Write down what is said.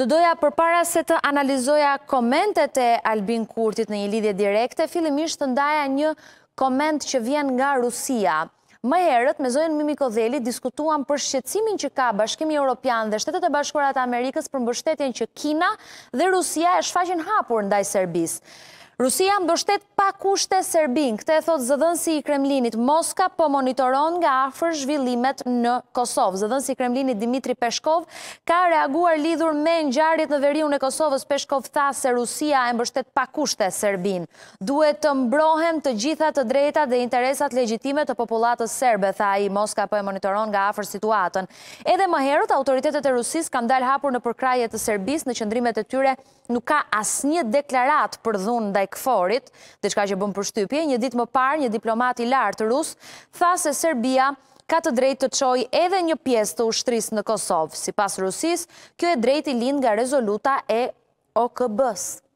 Të doja për para se të analizoja komentet e Albin Kurtit në një lidhje direkte, fillimisht të ndaja një koment që vjen nga Rusia. Më herët, me zojnë Mimi Kodheli, diskutuan për shqecimin që ka bashkimi Europian dhe shtetet e bashkurat Amerikës për mbështetjen që Kina dhe Rusia e shfaqin hapur ndaj Serbisë. Rusia mbështet pa kushte Serbin, këte e thot zëdhënsi i Kremlinit Moska, po monitoron nga afër zhvillimet në Kosovë. Zëdhënsi i Kremlinit Dimitri Peshkov ka reaguar lidhur me gjarit në veriun e Kosovës. Peshkov tha se Rusia e mbështet pa kushte Serbin. Duhet të mbrohem të gjitha të drejta dhe interesat legjitime të populatës serbe, tha i Moska, po e monitoron nga afër situatën. Edhe më herët, autoritetet e Rusis kam dal hapur në përkrajet të Serbis në qëndrimet e tyre nuk ka asnjë deklarat për dhunë ndaj Forit, dhe qka që për përshtypje, një dit më par një diplomat i lartë rusë, tha se Serbia ka të drejt të qoj edhe një pjesë të ushtris në Kosovë. Si pas Rusis, kjo e drejt i lin nga rezoluta e OKB-së.